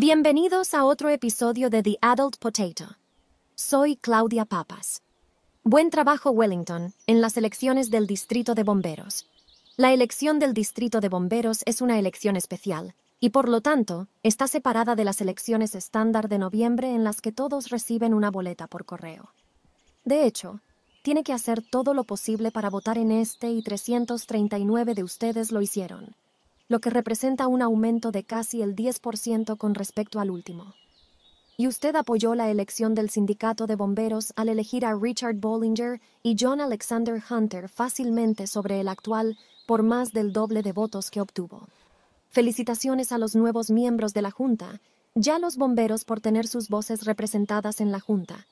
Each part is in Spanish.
Bienvenidos a otro episodio de The Adult Potato. Soy Claudia Papas. Buen trabajo Wellington en las elecciones del Distrito de Bomberos. La elección del Distrito de Bomberos es una elección especial y por lo tanto está separada de las elecciones estándar de noviembre en las que todos reciben una boleta por correo. De hecho, tiene que hacer todo lo posible para votar en este y 339 de ustedes lo hicieron lo que representa un aumento de casi el 10% con respecto al último. Y usted apoyó la elección del sindicato de bomberos al elegir a Richard Bollinger y John Alexander Hunter fácilmente sobre el actual por más del doble de votos que obtuvo. Felicitaciones a los nuevos miembros de la Junta, ya los bomberos por tener sus voces representadas en la Junta.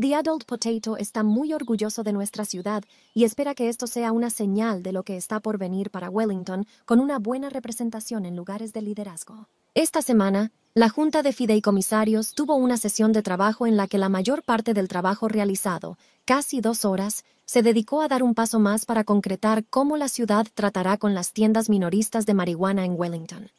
The Adult Potato está muy orgulloso de nuestra ciudad y espera que esto sea una señal de lo que está por venir para Wellington con una buena representación en lugares de liderazgo. Esta semana, la Junta de Fideicomisarios tuvo una sesión de trabajo en la que la mayor parte del trabajo realizado, casi dos horas, se dedicó a dar un paso más para concretar cómo la ciudad tratará con las tiendas minoristas de marihuana en Wellington.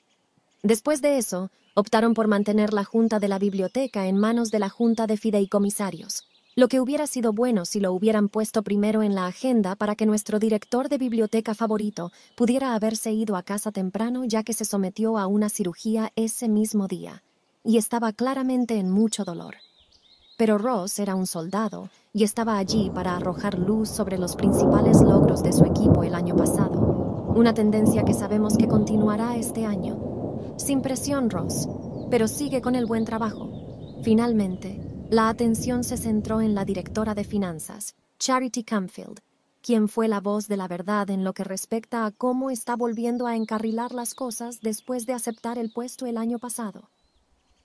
Después de eso, optaron por mantener la Junta de la Biblioteca en manos de la Junta de Fideicomisarios, lo que hubiera sido bueno si lo hubieran puesto primero en la agenda para que nuestro director de biblioteca favorito pudiera haberse ido a casa temprano ya que se sometió a una cirugía ese mismo día, y estaba claramente en mucho dolor. Pero Ross era un soldado y estaba allí para arrojar luz sobre los principales logros de su equipo el año pasado, una tendencia que sabemos que continuará este año. Sin presión, Ross, pero sigue con el buen trabajo. Finalmente, la atención se centró en la directora de finanzas, Charity Canfield, quien fue la voz de la verdad en lo que respecta a cómo está volviendo a encarrilar las cosas después de aceptar el puesto el año pasado.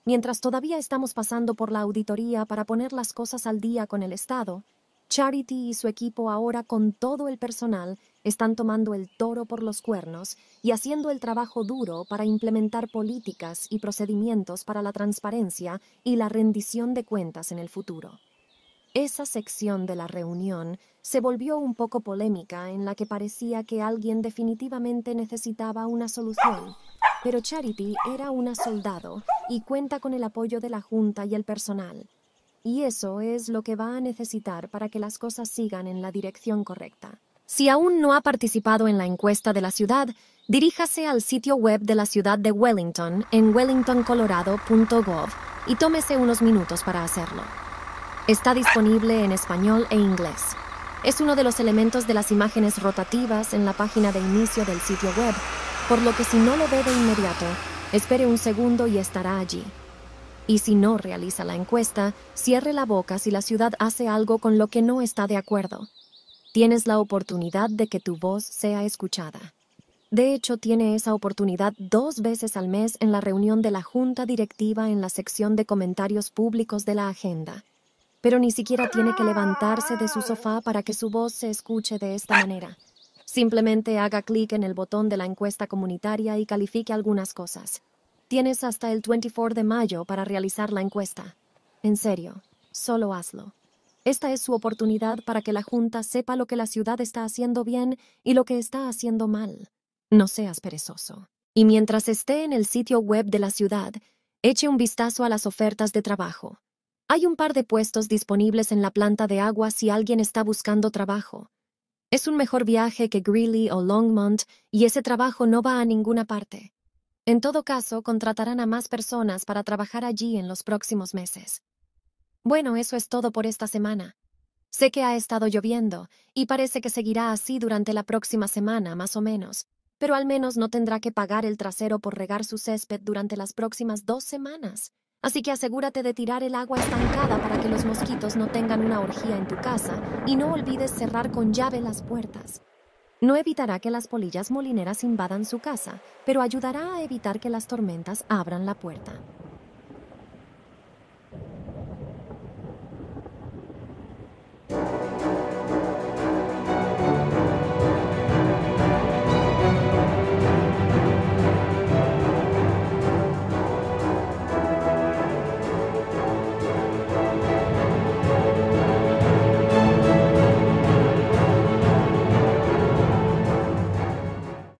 Mientras todavía estamos pasando por la auditoría para poner las cosas al día con el Estado, Charity y su equipo ahora con todo el personal están tomando el toro por los cuernos y haciendo el trabajo duro para implementar políticas y procedimientos para la transparencia y la rendición de cuentas en el futuro. Esa sección de la reunión se volvió un poco polémica en la que parecía que alguien definitivamente necesitaba una solución, pero Charity era una soldado y cuenta con el apoyo de la Junta y el personal. Y eso es lo que va a necesitar para que las cosas sigan en la dirección correcta. Si aún no ha participado en la encuesta de la ciudad, diríjase al sitio web de la ciudad de Wellington en wellingtoncolorado.gov y tómese unos minutos para hacerlo. Está disponible en español e inglés. Es uno de los elementos de las imágenes rotativas en la página de inicio del sitio web, por lo que si no lo ve de inmediato, espere un segundo y estará allí. Y si no realiza la encuesta, cierre la boca si la ciudad hace algo con lo que no está de acuerdo. Tienes la oportunidad de que tu voz sea escuchada. De hecho, tiene esa oportunidad dos veces al mes en la reunión de la Junta Directiva en la sección de comentarios públicos de la agenda. Pero ni siquiera tiene que levantarse de su sofá para que su voz se escuche de esta manera. Simplemente haga clic en el botón de la encuesta comunitaria y califique algunas cosas. Tienes hasta el 24 de mayo para realizar la encuesta. En serio, solo hazlo. Esta es su oportunidad para que la Junta sepa lo que la ciudad está haciendo bien y lo que está haciendo mal. No seas perezoso. Y mientras esté en el sitio web de la ciudad, eche un vistazo a las ofertas de trabajo. Hay un par de puestos disponibles en la planta de agua si alguien está buscando trabajo. Es un mejor viaje que Greeley o Longmont y ese trabajo no va a ninguna parte. En todo caso, contratarán a más personas para trabajar allí en los próximos meses. Bueno, eso es todo por esta semana. Sé que ha estado lloviendo, y parece que seguirá así durante la próxima semana, más o menos, pero al menos no tendrá que pagar el trasero por regar su césped durante las próximas dos semanas. Así que asegúrate de tirar el agua estancada para que los mosquitos no tengan una orgía en tu casa y no olvides cerrar con llave las puertas. No evitará que las polillas molineras invadan su casa, pero ayudará a evitar que las tormentas abran la puerta.